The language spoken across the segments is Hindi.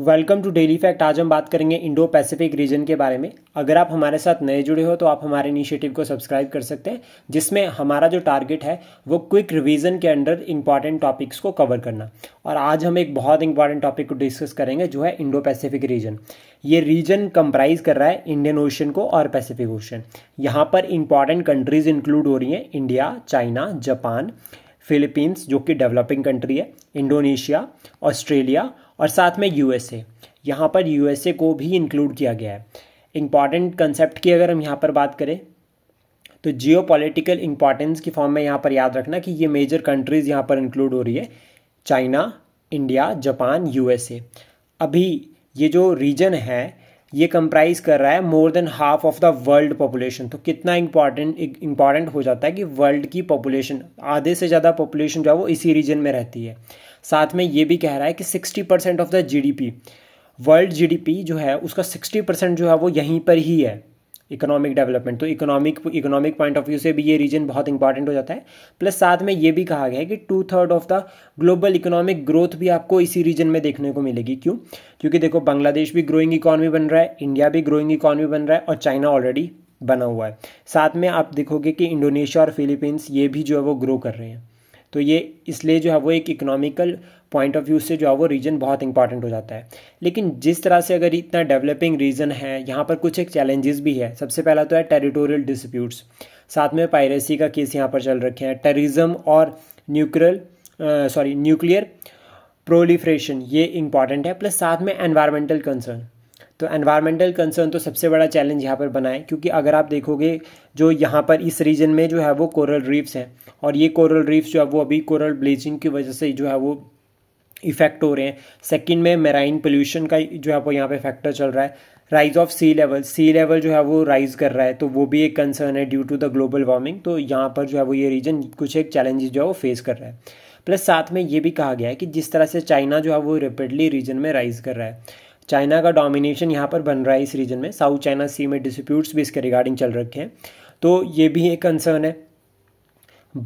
वेलकम टू डेली फैक्ट आज हम बात करेंगे इंडो पैसिफिक रीजन के बारे में अगर आप हमारे साथ नए जुड़े हो तो आप हमारे इनिशिएटिव को सब्सक्राइब कर सकते हैं जिसमें हमारा जो टारगेट है वो क्विक रिवीजन के अंडर इंपॉर्टेंट टॉपिक्स को कवर करना और आज हम एक बहुत इंपॉर्टेंट टॉपिक को डिस्कस करेंगे जो है इंडो पैसिफिक रीजन ये रीजन कंप्राइज कर रहा है इंडियन ओशन को और पैसिफिक ओशन यहाँ पर इंपॉर्टेंट कंट्रीज इंक्लूड हो रही हैं इंडिया चाइना जापान फिलीपींस जो कि डेवलपिंग कंट्री है इंडोनेशिया ऑस्ट्रेलिया और साथ में यूएसए यहाँ पर यूएसए को भी इंक्लूड किया गया है इम्पॉर्टेंट कंसेप्ट की अगर हम यहाँ पर बात करें तो जियो पोलिटिकल इंपॉर्टेंस की फॉर्म में यहाँ पर याद रखना कि ये मेजर कंट्रीज़ यहाँ पर इंक्लूड हो रही है चाइना इंडिया जापान यूएसए अभी ये जो रीजन है ये कंप्राइज कर रहा है more than half of the world population तो कितना इंपॉर्टेंट इंपॉर्टेंट हो जाता है कि वर्ल्ड की पॉपुलेशन आधे से ज़्यादा पॉपुलेशन जो है वो इसी रीजन में रहती है साथ में ये भी कह रहा है कि sixty percent of the GDP world GDP जो है उसका सिक्सटी परसेंट जो है वो यहीं पर ही है इकोनॉमिक डेवलपमेंट तो economic economic point of view से भी ये रीजन बहुत इंपॉर्टेंट हो जाता है प्लस साथ में ये भी कहा गया है कि two third of the global economic growth भी आपको इसी रीजन में देखने को मिलेगी क्यों क्योंकि देखो बांग्लादेश भी ग्रोइंग इकोनॉमी बन रहा है इंडिया भी ग्रोइंग इकोनॉमी बन रहा है और चाइना ऑलरेडी बना हुआ है साथ में आप देखोगे कि इंडोनेशिया और फिलीपींस ये भी जो है वो ग्रो कर रहे हैं तो ये इसलिए जो है वो एक इकोनॉमिकल पॉइंट ऑफ व्यू से जो है वो रीजन बहुत इंपॉर्टेंट हो जाता है लेकिन जिस तरह से अगर इतना डेवलपिंग रीजन है यहाँ पर कुछ एक चैलेंजेस भी है सबसे पहला तो है टेरिटोरियल डिस्प्यूट्स साथ में पायरेसी का केस यहाँ पर चल रखे हैं टेरिज्म और न्यूक्लियर सॉरी न्यूक्लियर प्रोलिफ्रेशन ये इंपॉर्टेंट है प्लस साथ में एनवायरमेंटल कंसर्न तो एनवायरमेंटल कंसर्न तो सबसे बड़ा चैलेंज यहाँ पर बना है क्योंकि अगर आप देखोगे जो यहाँ पर इस रीजन में जो है वो कोरल रीफ्स हैं और ये कोरल रीफ्स जो है वो अभी कोरल ब्लीचिंग की वजह से जो है वो इफेक्ट हो रहे हैं सेकंड में मेराइन पोल्यूशन का जो है वो यहाँ पे फैक्टर चल रहा है rise of sea level sea level जो है वो राइज कर रहा है तो वो भी एक कंसर्न है due to the global warming तो यहाँ पर जो है वो ये रीजन कुछ एक चैलेंजेस जो है वो फेस कर रहा है प्लस साथ में ये भी कहा गया है कि जिस तरह से चाइना जो है वो रेपिडली रीजन में राइज कर रहा है चाइना का डोमिनेशन यहाँ पर बन रहा है इस रीजन में साउथ चाइना सी में डिस्प्यूट्स भी इसके रिगार्डिंग चल रखे हैं तो ये भी एक कंसर्न है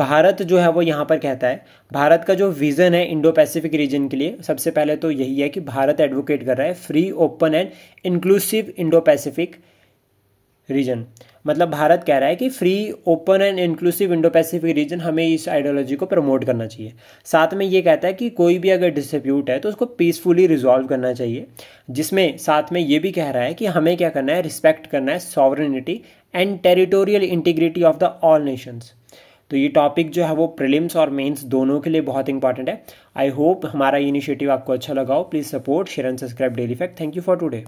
भारत जो है वो यहाँ पर कहता है भारत का जो विज़न है इंडो पैसिफिक रीजन के लिए सबसे पहले तो यही है कि भारत एडवोकेट कर रहा है free open and inclusive Indo Pacific region मतलब भारत कह रहा है कि free open and inclusive Indo Pacific region हमें इस आइडियोलॉजी को प्रमोट करना चाहिए साथ में ये कहता है कि कोई भी अगर डिस्प्यूट है तो उसको पीसफुली रिजॉल्व करना चाहिए जिसमें साथ में ये भी कह रहा है कि हमें क्या करना है रिस्पेक्ट करना है sovereignty and territorial integrity of the all nations तो ये टॉपिक जो है वो प्रिलिम्स और मेन्स दोनों के लिए बहुत इंपॉर्टेंट है आई होप हमारा इनिशिएटिव आपको अच्छा लगा हो please support share and subscribe daily fact thank you for today